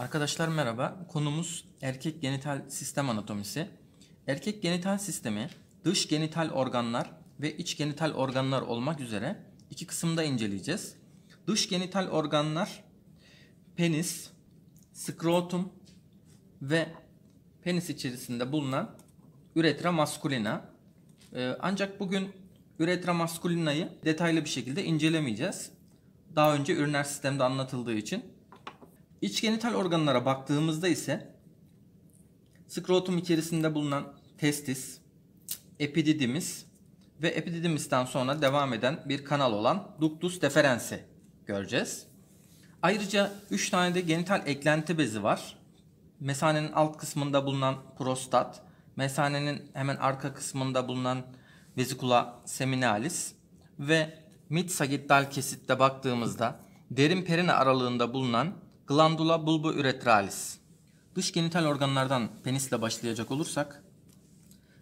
Arkadaşlar merhaba. Konumuz erkek genital sistem anatomisi. Erkek genital sistemi dış genital organlar ve iç genital organlar olmak üzere iki kısımda inceleyeceğiz. Dış genital organlar penis, skrotum ve penis içerisinde bulunan üretra maskulina. Ee, ancak bugün üretra maskulinayı detaylı bir şekilde incelemeyeceğiz. Daha önce üriner sistemde anlatıldığı için İç genital organlara baktığımızda ise skrotum içerisinde bulunan testis, epididimiz ve epididimizden sonra devam eden bir kanal olan ductus deferensi göreceğiz. Ayrıca 3 tane de genital eklenti bezi var. Mesanenin alt kısmında bulunan prostat, mesanenin hemen arka kısmında bulunan vezikula seminalis ve mid sagittal kesitte baktığımızda derin perine aralığında bulunan Glandula bulboüretralis. Dış genital organlardan penisle başlayacak olursak,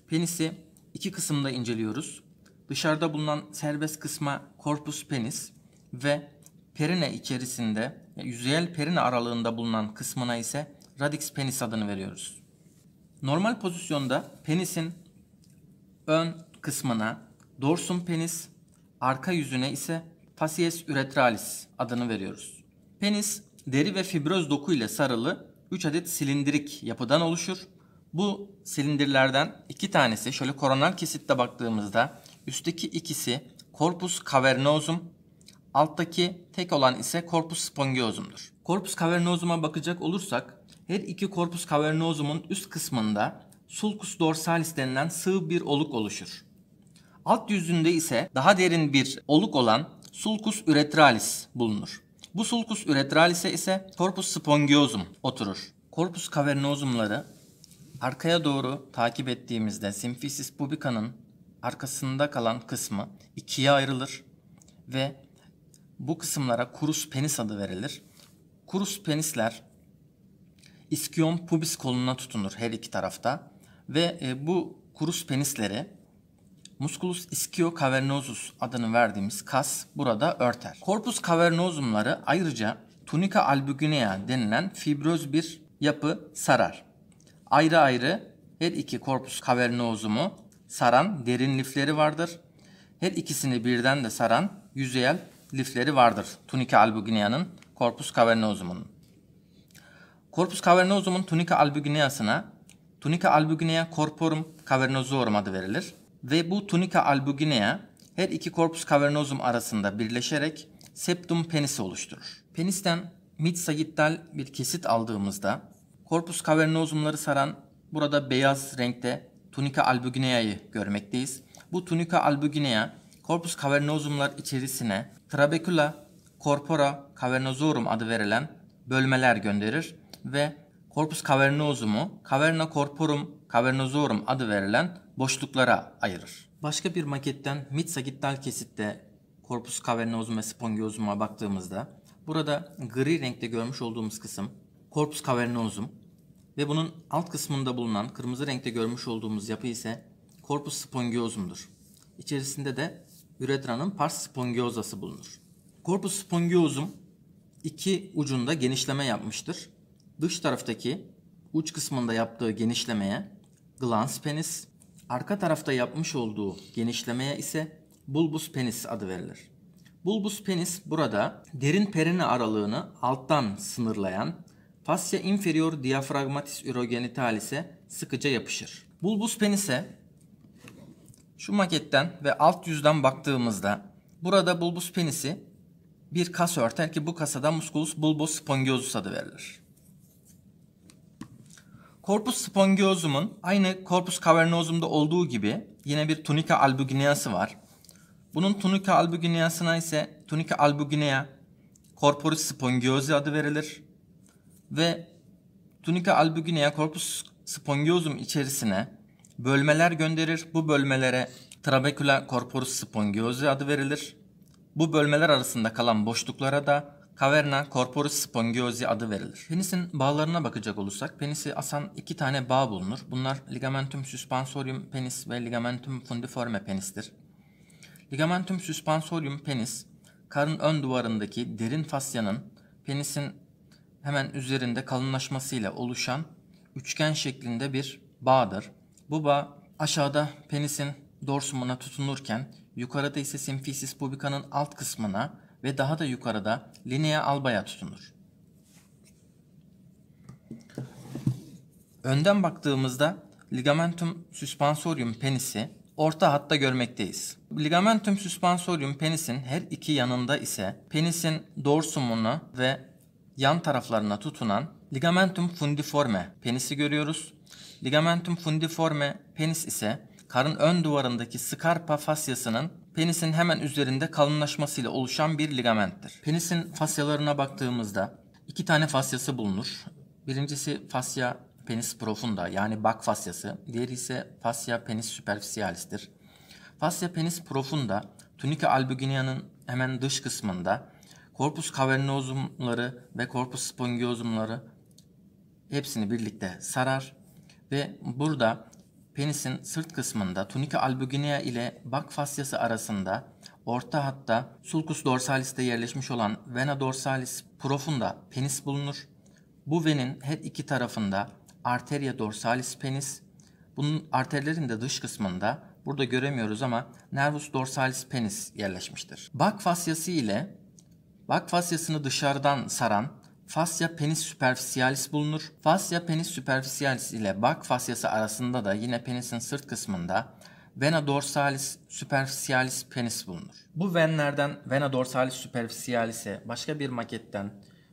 penisi iki kısımda inceliyoruz. Dışarıda bulunan serbest kısma korpus penis ve perine içerisinde, yüzeyel perine aralığında bulunan kısmına ise radix penis adını veriyoruz. Normal pozisyonda penisin ön kısmına dorsum penis, arka yüzüne ise facies üretralis adını veriyoruz. Penis deri ve fibroz doku ile sarılı 3 adet silindirik yapıdan oluşur. Bu silindirlerden iki tanesi şöyle koronal kesitte baktığımızda üstteki ikisi corpus cavernosum, alttaki tek olan ise corpus spongiosum'dur. Corpus cavernosum'a bakacak olursak her iki corpus cavernosum'un üst kısmında sulcus dorsalis denilen sığ bir oluk oluşur. Alt yüzünde ise daha derin bir oluk olan sulcus uretralis bulunur. Bu sulcus uretralise ise ise corpus spongiosum oturur. Corpus cavernosumları arkaya doğru takip ettiğimizde simfisis pubica'nın arkasında kalan kısmı ikiye ayrılır ve bu kısımlara kurus penis adı verilir. Kurus penisler iskion pubis koluna tutunur her iki tarafta ve e, bu kurus penisleri musculus ischio cavernosus adını verdiğimiz kas burada örter. Korpus cavernosumları ayrıca tunica albuginea denilen fibroz bir yapı sarar. Ayrı ayrı her iki korpus cavernosumu saran derin lifleri vardır. Her ikisini birden de saran yüzeyel lifleri vardır. Tunica albuginea'nın korpus cavernosumunun. Korpus cavernosumun tunica albugineasına tunica albuginea corporum cavernosorum adı verilir ve bu tunica albuginea her iki korpus cavernosum arasında birleşerek septum penisi oluşturur. Penisten sagittal bir kesit aldığımızda korpus cavernosumları saran burada beyaz renkte tunica albuginea'yı görmekteyiz. Bu tunica albuginea korpus cavernosumlar içerisine trabecula corpora cavernosorum adı verilen bölmeler gönderir ve korpus cavernosumu caverna corporum Cavernozorum adı verilen boşluklara ayırır. Başka bir maketten mitsagittal kesitte korpus cavernosum ve spongiosum'a baktığımızda burada gri renkte görmüş olduğumuz kısım korpus cavernosum ve bunun alt kısmında bulunan kırmızı renkte görmüş olduğumuz yapı ise korpus spongiosum'dur. İçerisinde de üretranın pars spongiosası bulunur. Korpus spongiozum iki ucunda genişleme yapmıştır. Dış taraftaki uç kısmında yaptığı genişlemeye glans penis, arka tarafta yapmış olduğu genişlemeye ise bulbus penis adı verilir. Bulbus penis burada derin perine aralığını alttan sınırlayan fascia inferior diafragmatis urogenitalis'e sıkıca yapışır. Bulbus penise şu maketten ve alt yüzden baktığımızda burada bulbus penisi bir kas örter ki bu kasada musculus bulbus spongiosus adı verilir. Corpus spongiosum'un aynı Corpus cavernosum'da olduğu gibi yine bir tunica albugineası var. Bunun tunica albugineasına ise tunica albuginea corporis spongiosi adı verilir. Ve tunica albuginea corpus spongiosum içerisine bölmeler gönderir. Bu bölmelere trabecula corporis spongiosi adı verilir. Bu bölmeler arasında kalan boşluklara da Caverna corporis spongiosi adı verilir. Penisin bağlarına bakacak olursak penisi asan iki tane bağ bulunur. Bunlar ligamentum suspensorium penis ve ligamentum fundiforme penistir. Ligamentum suspensorium penis karın ön duvarındaki derin fasyanın penisin hemen üzerinde kalınlaşmasıyla oluşan üçgen şeklinde bir bağdır. Bu bağ aşağıda penisin dorsumuna tutunurken yukarıda ise simfisis pubicanın alt kısmına ve daha da yukarıda Linea Alba'ya tutunur. Önden baktığımızda ligamentum suspensorium penisi orta hatta görmekteyiz. Ligamentum suspensorium penisin her iki yanında ise penisin dorsumunu ve yan taraflarına tutunan ligamentum fundiforme penisi görüyoruz. Ligamentum fundiforme penis ise karın ön duvarındaki skarpa fasyasının penisin hemen üzerinde kalınlaşmasıyla oluşan bir ligamenttir. Penisin fasyalarına baktığımızda iki tane fasyası bulunur. Birincisi fasya penis profunda yani bak fasyası, diğeri ise fasya penis superficialis'tir. Fasya penis profunda tunika albugina'nın hemen dış kısmında korpus cavernosumları ve korpus spongiosumları hepsini birlikte sarar ve burada penisin sırt kısmında tunika albuginea ile bak fasyası arasında orta hatta sulcus dorsalis'te yerleşmiş olan vena dorsalis profunda penis bulunur. Bu venin her iki tarafında arteria dorsalis penis, bunun arterlerin de dış kısmında burada göremiyoruz ama nervus dorsalis penis yerleşmiştir. Bak fasyası ile bak fasyasını dışarıdan saran fasya penis superficialis bulunur. Fasya penis superficialis ile bak fasyası arasında da yine penisin sırt kısmında vena dorsalis superficialis penis bulunur. Bu venlerden vena dorsalis superficialis'e başka bir maketten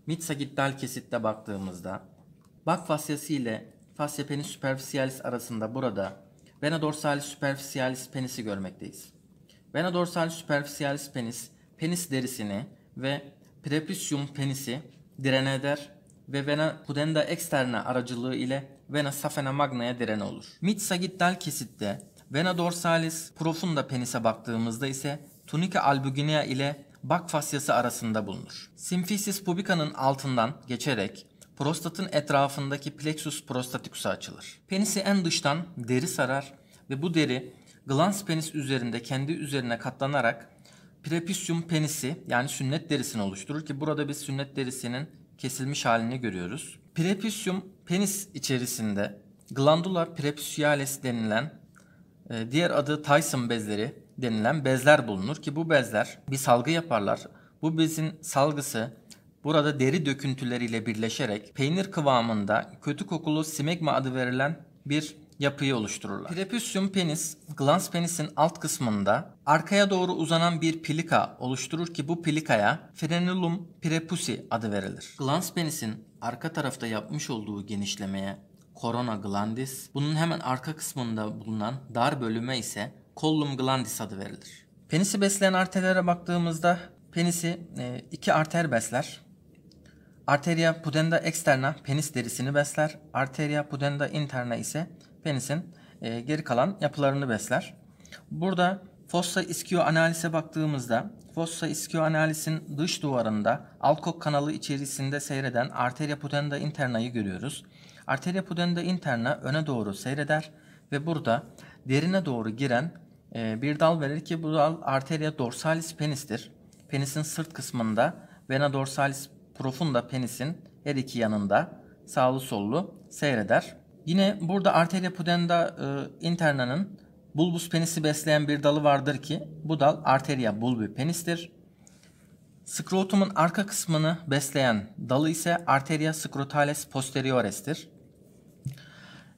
midsagittal kesitte baktığımızda bak fasyası ile fasya penis superficialis arasında burada vena dorsalis superficialis penisi görmekteyiz. Vena dorsalis superficialis penis penis derisini ve prepucium penisi direne eder ve vena pudenda externa aracılığı ile vena safena magna'ya direne olur. Mid-sagittal kesitte vena dorsalis profunda penise baktığımızda ise tunica albuginea ile bak fasyası arasında bulunur. Simfisis pubica'nın altından geçerek prostatın etrafındaki plexus prostaticus'a açılır. Penisi en dıştan deri sarar ve bu deri glans penis üzerinde kendi üzerine katlanarak Prepissium penisi yani sünnet derisini oluşturur ki burada biz sünnet derisinin kesilmiş halini görüyoruz. Prepissium penis içerisinde glandula prepucialis denilen e, diğer adı Tyson bezleri denilen bezler bulunur ki bu bezler bir salgı yaparlar. Bu bezin salgısı burada deri döküntüleriyle birleşerek peynir kıvamında kötü kokulu simegma adı verilen bir yapıyı oluştururlar. Prepusium penis, glans penisin alt kısmında arkaya doğru uzanan bir plika oluşturur ki bu plikaya frenulum prepusi adı verilir. Glans penisin arka tarafta yapmış olduğu genişlemeye korona glandis, bunun hemen arka kısmında bulunan dar bölüme ise kollum glandis adı verilir. Penisi besleyen arterlere baktığımızda penisi e, iki arter besler. Arteria pudenda externa penis derisini besler. Arteria pudenda interna ise penisin e, geri kalan yapılarını besler. Burada fossa iskio analise baktığımızda fossa iskio analisin dış duvarında alkok kanalı içerisinde seyreden arteria pudenda interna'yı görüyoruz. Arteria pudenda interna öne doğru seyreder ve burada derine doğru giren e, bir dal verir ki bu dal arteria dorsalis penistir. Penisin sırt kısmında vena dorsalis profunda penisin her iki yanında sağlı sollu seyreder. Yine burada Arteria pudenda e, internanın bulbus penisi besleyen bir dalı vardır ki bu dal Arteria bulbi penistir. Skrotumun arka kısmını besleyen dalı ise Arteria scrotales posteriores'tir.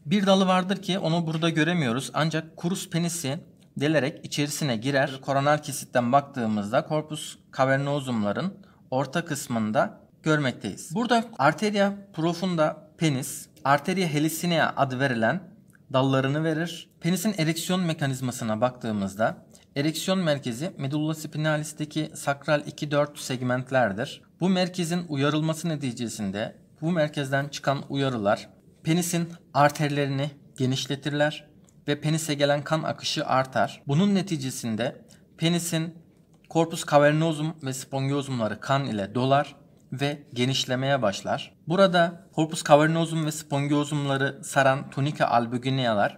Bir dalı vardır ki onu burada göremiyoruz ancak kurus penisi delerek içerisine girer. Koronal kesitten baktığımızda korpus cavernosumların orta kısmında görmekteyiz. Burada arteria profunda penis arteria helicinea adı verilen dallarını verir. Penisin ereksiyon mekanizmasına baktığımızda ereksiyon merkezi medulla spinalis'teki sakral 2-4 segmentlerdir. Bu merkezin uyarılması neticesinde bu merkezden çıkan uyarılar penisin arterlerini genişletirler ve penise gelen kan akışı artar. Bunun neticesinde penisin korpus cavernosum ve spongiosumları kan ile dolar ve genişlemeye başlar. Burada corpus cavernosum ve spongiozumları saran tunika albuginealar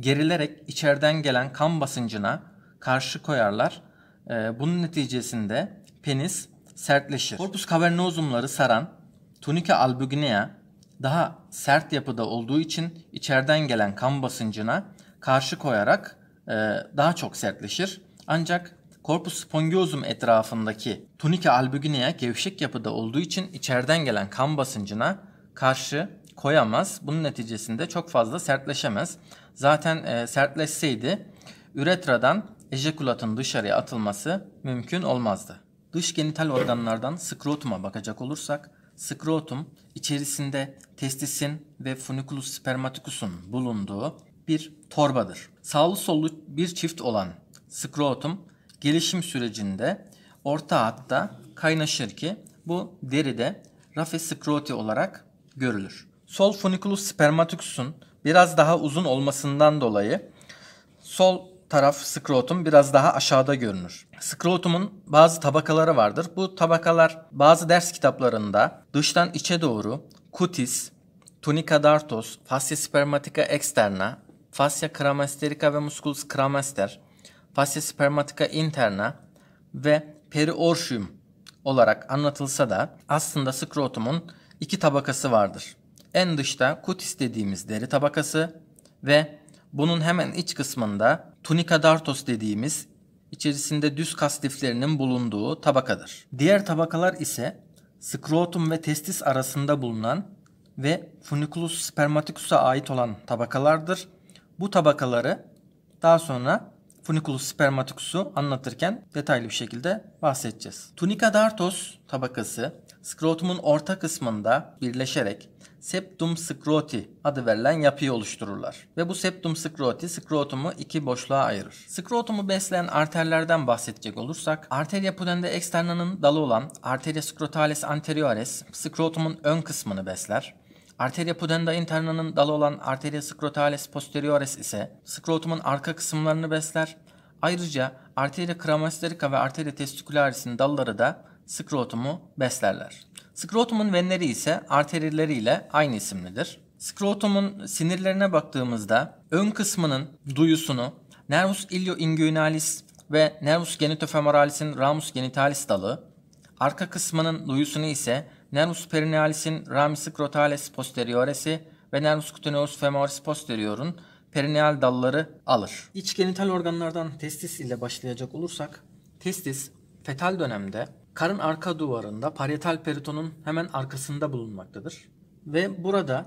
gerilerek içeriden gelen kan basıncına karşı koyarlar. Ee, bunun neticesinde penis sertleşir. Corpus cavernosumları saran tunika albuginea daha sert yapıda olduğu için içeriden gelen kan basıncına karşı koyarak e, daha çok sertleşir. Ancak korpus spongiosum etrafındaki tunika albuginea gevşek yapıda olduğu için içeriden gelen kan basıncına karşı koyamaz. Bunun neticesinde çok fazla sertleşemez. Zaten e, sertleşseydi üretradan ejekulatın dışarıya atılması mümkün olmazdı. Dış genital organlardan skrotuma bakacak olursak, skrotum içerisinde testisin ve funiculus spermaticus'un bulunduğu bir torbadır. Sağlı sollu bir çift olan skrotum gelişim sürecinde orta hatta kaynaşır ki bu deride rafe scroti olarak görülür. Sol funiculus spermatiksusun biraz daha uzun olmasından dolayı sol taraf skrotum biraz daha aşağıda görünür. Skrotumun bazı tabakaları vardır. Bu tabakalar bazı ders kitaplarında dıştan içe doğru cutis, tunica dartos, fascia spermatica externa, fascia cramasterica ve musculus cramaster fascia spermatica interna ve periorşium olarak anlatılsa da aslında skrotumun iki tabakası vardır. En dışta kutis dediğimiz deri tabakası ve bunun hemen iç kısmında tunica dartos dediğimiz içerisinde düz kas liflerinin bulunduğu tabakadır. Diğer tabakalar ise skrotum ve testis arasında bulunan ve funiculus spermaticus'a ait olan tabakalardır. Bu tabakaları daha sonra funiculus spermaticusu anlatırken detaylı bir şekilde bahsedeceğiz. Tunica dartos tabakası skrotumun orta kısmında birleşerek septum scroti adı verilen yapıyı oluştururlar. Ve bu septum scroti skrotumu iki boşluğa ayırır. Skrotumu besleyen arterlerden bahsedecek olursak, arter yapılarında eksternanın dalı olan arteria scrotalis anterioris skrotumun ön kısmını besler. Arteria pudenda interna'nın dalı olan arteria scrotalis posterioris ise skrotumun arka kısımlarını besler. Ayrıca arteria cramasterica ve arteria testicularis'in dalları da skrotumu beslerler. Skrotumun venleri ise arterileriyle aynı isimlidir. Skrotumun sinirlerine baktığımızda ön kısmının duyusunu nervus ilioinguinalis ve nervus genitofemoralis'in ramus genitalis dalı, arka kısmının duyusunu ise Nervus perinealis'in rami crotales posterioresi ve nervus cutaneus femoris posterior'un perineal dalları alır. İç genital organlardan testis ile başlayacak olursak, testis fetal dönemde karın arka duvarında parietal peritonun hemen arkasında bulunmaktadır. Ve burada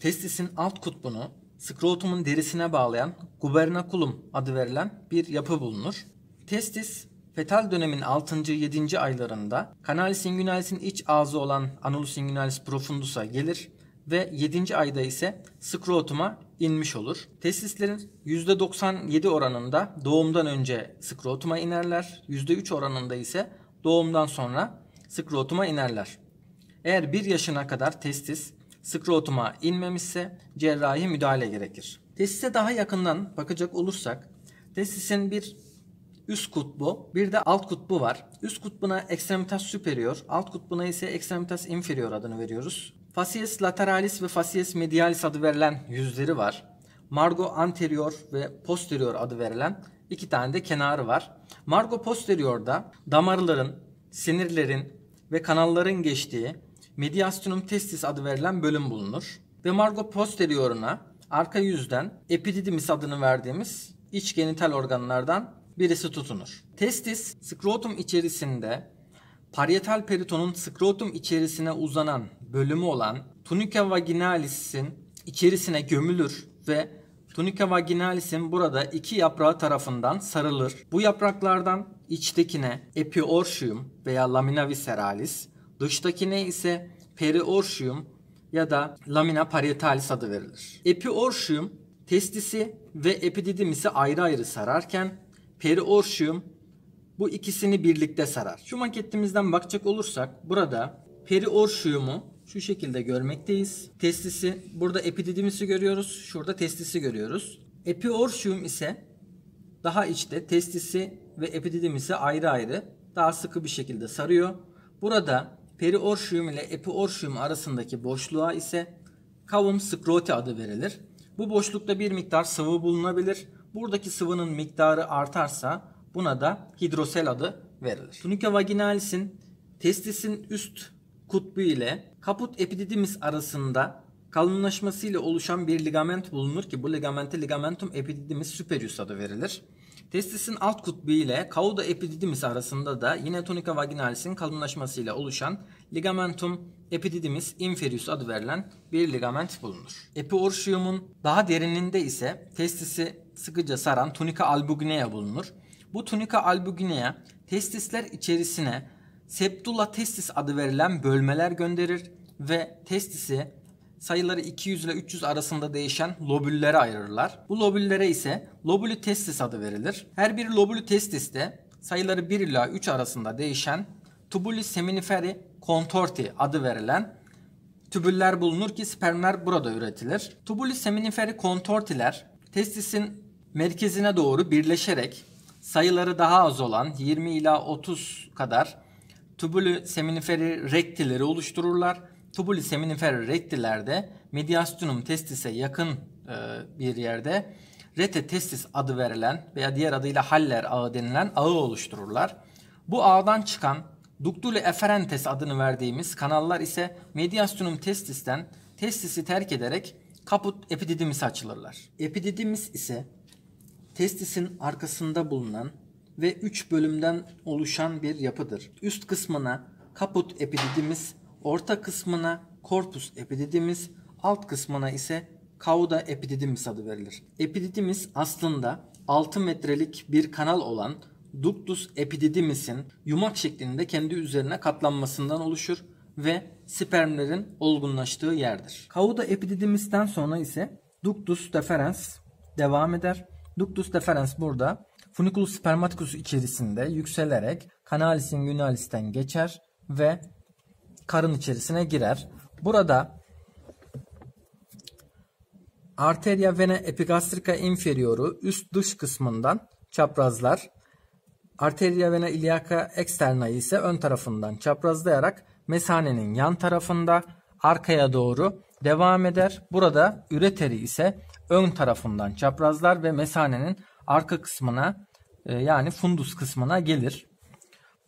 testisin alt kutbunu skrotumun derisine bağlayan gubernaculum adı verilen bir yapı bulunur. Testis Fetal dönemin 6. 7. aylarında kanalis inguinalis'in iç ağzı olan anulus inguinalis profundus'a gelir ve 7. ayda ise skrotuma inmiş olur. Testislerin %97 oranında doğumdan önce skrotuma inerler, %3 oranında ise doğumdan sonra skrotuma inerler. Eğer 1 yaşına kadar testis skrotuma inmemişse cerrahi müdahale gerekir. Testise daha yakından bakacak olursak testisin bir üst kutbu bir de alt kutbu var. Üst kutbuna extremitas superior, alt kutbuna ise extremitas inferior adını veriyoruz. Fasies lateralis ve fasies medialis adı verilen yüzleri var. Margo anterior ve posterior adı verilen iki tane de kenarı var. Margo posterior'da damarların, sinirlerin ve kanalların geçtiği mediastinum testis adı verilen bölüm bulunur. Ve Margo posterior'una arka yüzden epididymis adını verdiğimiz iç genital organlardan birisi tutunur. Testis, skrotum içerisinde parietal peritonun skrotum içerisine uzanan bölümü olan tunica vaginalis'in içerisine gömülür ve tunica vaginalis'in burada iki yaprağı tarafından sarılır. Bu yapraklardan içtekine epiorsium veya lamina visceralis, dıştakine ise periorsium ya da lamina parietalis adı verilir. Epiorsium testisi ve epididimisi ayrı ayrı sararken periorşium bu ikisini birlikte sarar. Şu maketimizden bakacak olursak burada periorşiumu şu şekilde görmekteyiz. Testisi burada epididimisi görüyoruz. Şurada testisi görüyoruz. Epiorşium ise daha içte testisi ve epididimisi ayrı ayrı daha sıkı bir şekilde sarıyor. Burada periorşium ile epiorşium arasındaki boşluğa ise kavum scroti adı verilir. Bu boşlukta bir miktar sıvı bulunabilir. Buradaki sıvının miktarı artarsa buna da hidrosel adı verilir. Tunica vaginalis'in testisin üst kutbu ile kaput epididimis arasında kalınlaşması ile oluşan bir ligament bulunur ki bu ligamente ligamentum epididimis superius adı verilir. Testisin alt kutbu ile cauda epididimis arasında da yine tunica vaginalis'in kalınlaşması ile oluşan ligamentum epididimis inferius adı verilen bir ligament bulunur. Epiorşiyumun daha derininde ise testisi sıkıca saran tunika albuginea bulunur. Bu tunika albuginea testisler içerisine septula testis adı verilen bölmeler gönderir ve testisi sayıları 200 ile 300 arasında değişen lobüllere ayırırlar. Bu lobüllere ise lobülü testis adı verilir. Her bir lobülü testiste sayıları 1 ile 3 arasında değişen tubuli seminiferi contorti adı verilen tübüller bulunur ki spermler burada üretilir. Tubuli seminiferi contortiler testisin merkezine doğru birleşerek sayıları daha az olan 20 ila 30 kadar tubuli seminiferi rektileri oluştururlar. Tubuli seminiferi rektilerde mediastinum testise yakın e, bir yerde rete testis adı verilen veya diğer adıyla haller ağı denilen ağı oluştururlar. Bu ağdan çıkan ductuli efferentes adını verdiğimiz kanallar ise mediastinum testisten testisi terk ederek kaput epididimis açılırlar. Epididimis ise testisin arkasında bulunan ve 3 bölümden oluşan bir yapıdır. Üst kısmına kaput epididimiz, orta kısmına korpus epididimiz, alt kısmına ise kauda epididimiz adı verilir. Epididimiz aslında 6 metrelik bir kanal olan ductus epididimis'in yumak şeklinde kendi üzerine katlanmasından oluşur ve spermlerin olgunlaştığı yerdir. Kauda epididimis'ten sonra ise ductus deferens devam eder Ductus deferens burada funiculus spermaticus içerisinde yükselerek kanalisin günalis'ten geçer ve karın içerisine girer. Burada arteria vena epigastrica inferioru üst dış kısmından çaprazlar. Arteria vena iliaca externa ise ön tarafından çaprazlayarak mesanenin yan tarafında arkaya doğru devam eder. Burada üreteri ise ön tarafından çaprazlar ve mesanenin arka kısmına e, yani fundus kısmına gelir.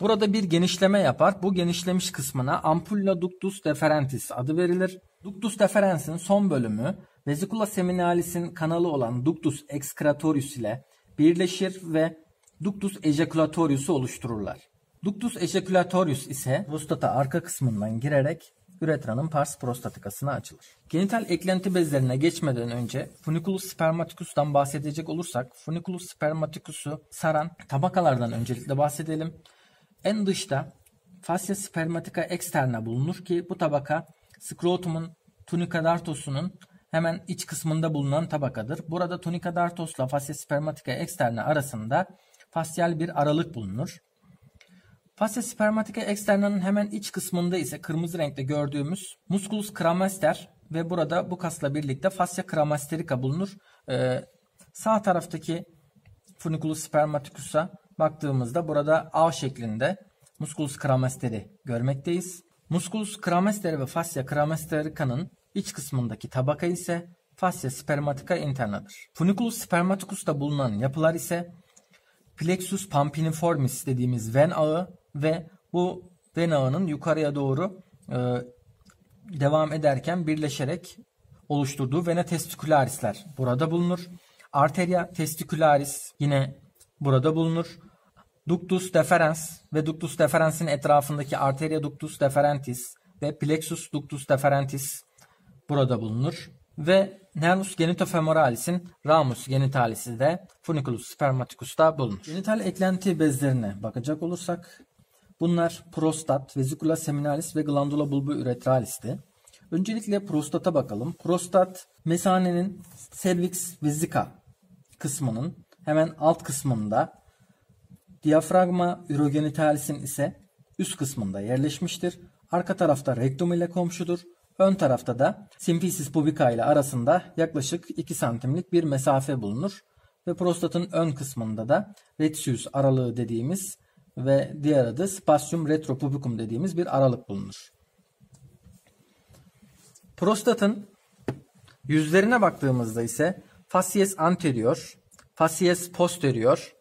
Burada bir genişleme yapar. Bu genişlemiş kısmına ampulla ductus deferentis adı verilir. Ductus deferensin son bölümü vesikula seminalis'in kanalı olan ductus excretorius ile birleşir ve ductus ejaculatorius'u oluştururlar. Ductus ejaculatorius ise prostata arka kısmından girerek üretranın pars prostatikasına açılır. Genital eklenti bezlerine geçmeden önce funiculus spermaticus'tan bahsedecek olursak funiculus spermaticus'u saran tabakalardan öncelikle bahsedelim. En dışta fascia spermatica externa bulunur ki bu tabaka skrotumun dartos'unun hemen iç kısmında bulunan tabakadır. Burada tunica dartosla fascia spermatica externa arasında fasyal bir aralık bulunur. Fascia spermatica externa'nın hemen iç kısmında ise kırmızı renkte gördüğümüz musculus cramaster ve burada bu kasla birlikte fascia cramasterika bulunur. Ee, sağ taraftaki funiculus spermaticus'a baktığımızda burada A şeklinde musculus cramasteri görmekteyiz. Musculus cramasteri ve fascia cramasterica'nın iç kısmındaki tabaka ise fascia spermatica interna'dır. Funiculus spermaticus'ta bulunan yapılar ise plexus pampiniformis dediğimiz ven ağı ve bu DNA'nın yukarıya doğru e, devam ederken birleşerek oluşturduğu vena testikularisler burada bulunur. Arteria testikularis yine burada bulunur. Ductus deferens ve ductus deferensin etrafındaki arteria ductus deferentis ve plexus ductus deferentis burada bulunur. Ve nervus genitofemoralis'in ramus genitalisi de funiculus spermaticus'ta bulunur. Genital eklenti bezlerine bakacak olursak Bunlar prostat, vesikula seminalis ve glandula bulba üretralisti. Öncelikle prostata bakalım. Prostat mesanenin cervix vezika kısmının hemen alt kısmında diyafragma urogenitalis'in ise üst kısmında yerleşmiştir. Arka tarafta rektum ile komşudur. Ön tarafta da simfisis pubica ile arasında yaklaşık 2 santimlik bir mesafe bulunur. Ve prostatın ön kısmında da retius aralığı dediğimiz ve diğer adı spatium retropubicum dediğimiz bir aralık bulunur. Prostatın yüzlerine baktığımızda ise fasies anterior, fasies posterior,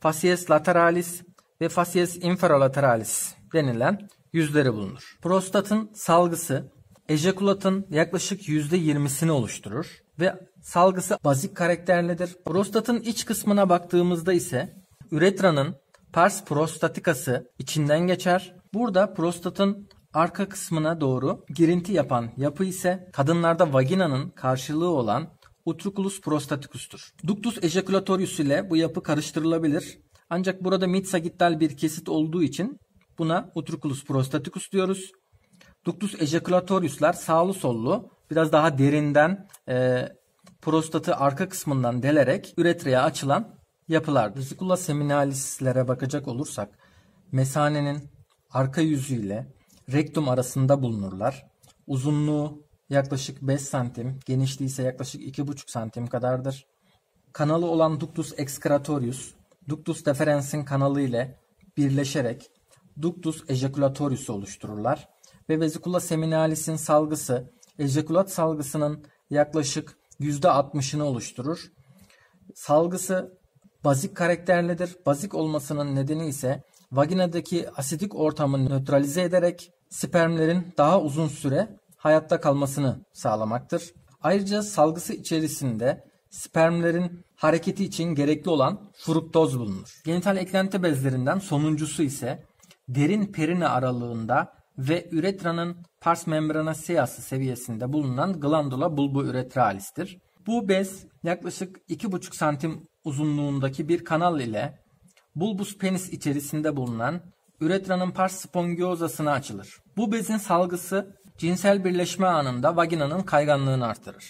fasies lateralis ve fasies inferolateralis denilen yüzleri bulunur. Prostatın salgısı ejekulatın yaklaşık %20'sini oluşturur ve salgısı bazik karakterlidir. Prostatın iç kısmına baktığımızda ise üretranın pars prostatikası içinden geçer. Burada prostatın arka kısmına doğru girinti yapan yapı ise kadınlarda vaginanın karşılığı olan utriculus prostatikus'tur. Ductus ejaculatorius ile bu yapı karıştırılabilir. Ancak burada midsagittal bir kesit olduğu için buna utriculus prostatikus diyoruz. Ductus ejaculatorius'lar sağlı sollu biraz daha derinden e, prostatı arka kısmından delerek üretreye açılan yapılar. Rizikula seminalislere bakacak olursak mesanenin arka yüzü ile rektum arasında bulunurlar. Uzunluğu yaklaşık 5 santim, genişliği ise yaklaşık 2,5 santim kadardır. Kanalı olan ductus excretorius, ductus deferensin kanalı ile birleşerek ductus ejaculatorius oluştururlar ve vesikula seminalis'in salgısı ejakulat salgısının yaklaşık %60'ını oluşturur. Salgısı bazik karakterlidir. Bazik olmasının nedeni ise vaginadaki asidik ortamı nötralize ederek spermlerin daha uzun süre hayatta kalmasını sağlamaktır. Ayrıca salgısı içerisinde spermlerin hareketi için gerekli olan fruktoz bulunur. Genital eklenti bezlerinden sonuncusu ise derin perine aralığında ve üretranın pars membrana seyası seviyesinde bulunan glandula bulboüretralistir. Bu bez yaklaşık 2,5 santim uzunluğundaki bir kanal ile bulbus penis içerisinde bulunan üretranın pars spongiosasına açılır. Bu bezin salgısı cinsel birleşme anında vaginanın kayganlığını artırır.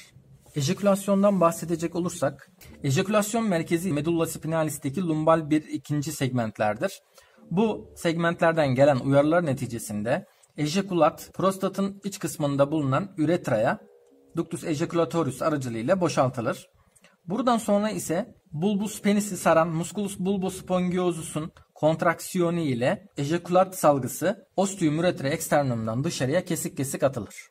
Ejekülasyondan bahsedecek olursak, ejekülasyon merkezi medulla spinalis'teki lumbal bir ikinci segmentlerdir. Bu segmentlerden gelen uyarılar neticesinde ejekulat prostatın iç kısmında bulunan üretraya ductus ejaculatorius aracılığıyla boşaltılır. Buradan sonra ise bulbus penisi saran musculus bulbospongiosus'un kontraksiyonu ile ejakulat salgısı ostium uretra externum'dan dışarıya kesik kesik atılır.